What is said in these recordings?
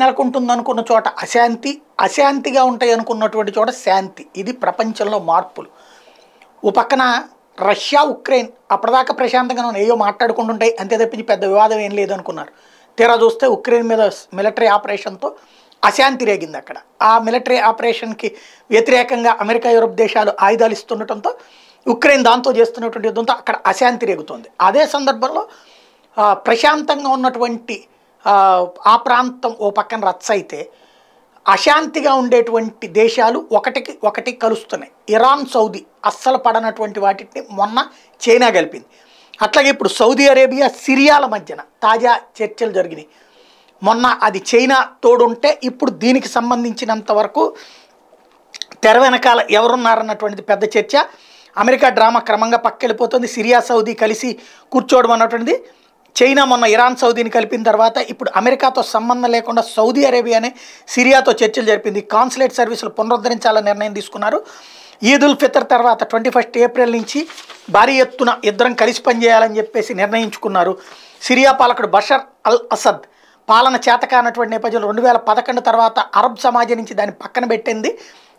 నెలకొంటుంది అనుకున్న చోట అశాంతి అశాంతిగా ఉంటాయి అనుకున్నటువంటి చోట శాంతి ఇది ప్రపంచంలో మార్పులు ఓ పక్కన రష్యా ఉక్రెయిన్ అప్పటిదాకా ప్రశాంతంగా ఏయో మాట్లాడుకుంటుంటాయి అంతే తప్పించి పెద్ద వివాదం ఏం లేదనుకున్నారు తీరా చూస్తే ఉక్రెయిన్ మీద మిలిటరీ ఆపరేషన్తో అశాంతి రేగింది అక్కడ ఆ మిలిటరీ ఆపరేషన్కి వ్యతిరేకంగా అమెరికా యూరప్ దేశాలు ఆయుధాలు ఇస్తుండటంతో ఉక్రెయిన్ దాంతో చేస్తున్నటువంటి యుద్ధంతో అక్కడ అశాంతి రేగుతుంది అదే సందర్భంలో ప్రశాంతంగా ఉన్నటువంటి ఆ ప్రాంతం ఓ పక్కన రచ్చ అయితే అశాంతిగా ఉండేటువంటి దేశాలు ఒకటికి ఒకటి కలుస్తున్నాయి ఇరాన్ సౌదీ అస్సలు పడనటువంటి వాటిని మొన్న చైనా కలిపింది అట్లాగే ఇప్పుడు సౌదీ అరేబియా సిరియాల మధ్యన తాజా చర్చలు జరిగినాయి మొన్న అది చైనా తోడుంటే ఇప్పుడు దీనికి సంబంధించినంత వరకు తెర వెనకాల ఎవరున్నారన్నటువంటిది పెద్ద చర్చ అమెరికా డ్రామా క్రమంగా పక్కెళ్ళిపోతుంది సిరియా సౌదీ కలిసి కూర్చోవడం అన్నటువంటిది చైనా మొన్న ఇరాన్ సౌదీని కలిపిన తర్వాత ఇప్పుడు అమెరికాతో సంబంధం లేకుండా సౌదీ అరేబియానే సిరియాతో చర్చలు జరిపింది కాన్సులేట్ సర్వీసులు పునరుద్ధరించాలని నిర్ణయం తీసుకున్నారు ఈద్ ఉల్ ఫితర్ తర్వాత ట్వంటీ ఫస్ట్ ఏప్రిల్ నుంచి భారీ ఎత్తున ఇద్దరం కలిసి పనిచేయాలని చెప్పేసి నిర్ణయించుకున్నారు సిరియా పాలకుడు బషర్ అల్ అసద్ పాలన చేతకానటువంటి నేపథ్యంలో రెండు వేల పదకొండు తర్వాత అరబ్ సమాజం నుంచి దాన్ని పక్కన పెట్టింది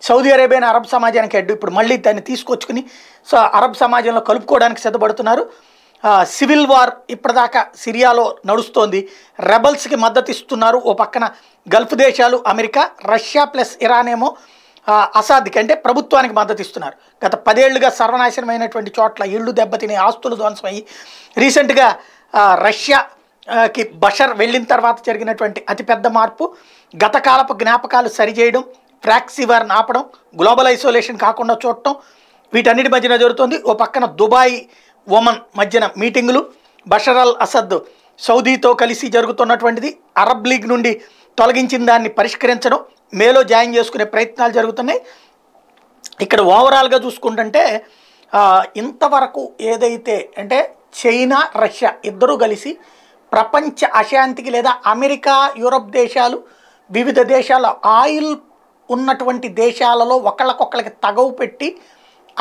సౌదీ అరేబియా అరబ్ సమాజానికి అడ్డు ఇప్పుడు మళ్ళీ దాన్ని తీసుకొచ్చుకుని సో అరబ్ సమాజంలో కలుపుకోవడానికి సిద్ధపడుతున్నారు సివిల్ వార్ ఇప్పటిదాకా సిరియాలో నడుస్తోంది రెబల్స్కి మద్దతు ఇస్తున్నారు ఓ పక్కన గల్ఫ్ దేశాలు అమెరికా రష్యా ప్లస్ ఇరాన్ ఏమో అసాద్కి అంటే ప్రభుత్వానికి మద్దతు ఇస్తున్నారు గత పదేళ్లుగా సర్వనాశనమైనటువంటి చోట్ల ఇళ్ళు దెబ్బతిని ఆస్తులు ధ్వంసమయ్యి రీసెంట్గా రష్యా కి బషర్ వెళ్ళిన తర్వాత జరిగినటువంటి అతిపెద్ద మార్పు గత కాలపు జ్ఞాపకాలు సరిచేయడం ఫ్రాక్సీ వార్ ఆపడం గ్లోబల్ ఐసోలేషన్ కాకుండా చూడటం వీటన్నిటి మధ్యన జరుగుతుంది ఓ పక్కన దుబాయ్ ఒమన్ మధ్యన మీటింగులు బషర్ అల్ అసద్ సౌదీతో కలిసి జరుగుతున్నటువంటిది అరబ్ లీగ్ నుండి తొలగించిన దాన్ని పరిష్కరించడం మేలో జాయిన్ చేసుకునే ప్రయత్నాలు జరుగుతున్నాయి ఇక్కడ ఓవరాల్గా చూసుకుంటుంటే ఇంతవరకు ఏదైతే అంటే చైనా రష్యా ఇద్దరూ కలిసి ప్రపంచ అశాంతికి లేదా అమెరికా యూరప్ దేశాలు వివిధ దేశాల ఆయిల్ ఉన్నటువంటి దేశాలలో ఒకళ్ళకొకళ్ళకి తగవు పెట్టి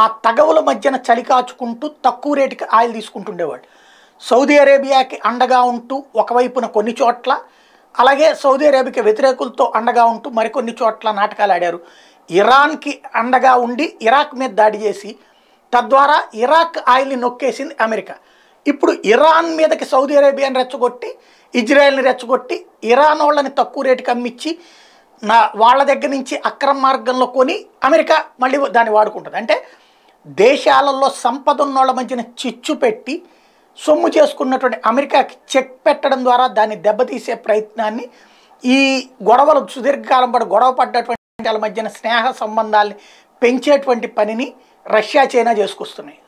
ఆ తగవుల మధ్యన చలి కాచుకుంటూ తక్కువ రేటుకి ఆయిల్ తీసుకుంటుండేవాడు సౌదీ అరేబియాకి అండగా ఉంటూ ఒకవైపున కొన్ని చోట్ల అలాగే సౌదీ అరేబియాకి వ్యతిరేకులతో అండగా ఉంటూ మరికొన్ని చోట్ల నాటకాలు ఆడారు ఇరాన్కి అండగా ఉండి ఇరాక్ మీద దాడి చేసి తద్వారా ఇరాక్ ఆయిల్ని నొక్కేసింది అమెరికా ఇప్పుడు ఇరాన్ మీదకి సౌదీ అరేబియాని రెచ్చగొట్టి ఇజ్రాయెల్ని రెచ్చగొట్టి ఇరాన్ వాళ్ళని తక్కువ రేటుకి అమ్మిచ్చి నా వాళ్ళ దగ్గర నుంచి అక్రమ మార్గంలో కొని అమెరికా మళ్ళీ దాన్ని వాడుకుంటుంది అంటే దేశాలలో సంపద ఉన్నోళ్ళ మధ్యన చిచ్చు పెట్టి సొమ్ము చేసుకున్నటువంటి అమెరికాకి చెక్ పెట్టడం ద్వారా దాన్ని దెబ్బతీసే ప్రయత్నాన్ని ఈ గొడవలు సుదీర్ఘకాలం పాటు గొడవ పడ్డటువంటి వాళ్ళ మధ్యన స్నేహ సంబంధాల్ని పెంచేటువంటి పనిని రష్యా చైనా చేసుకొస్తున్నాయి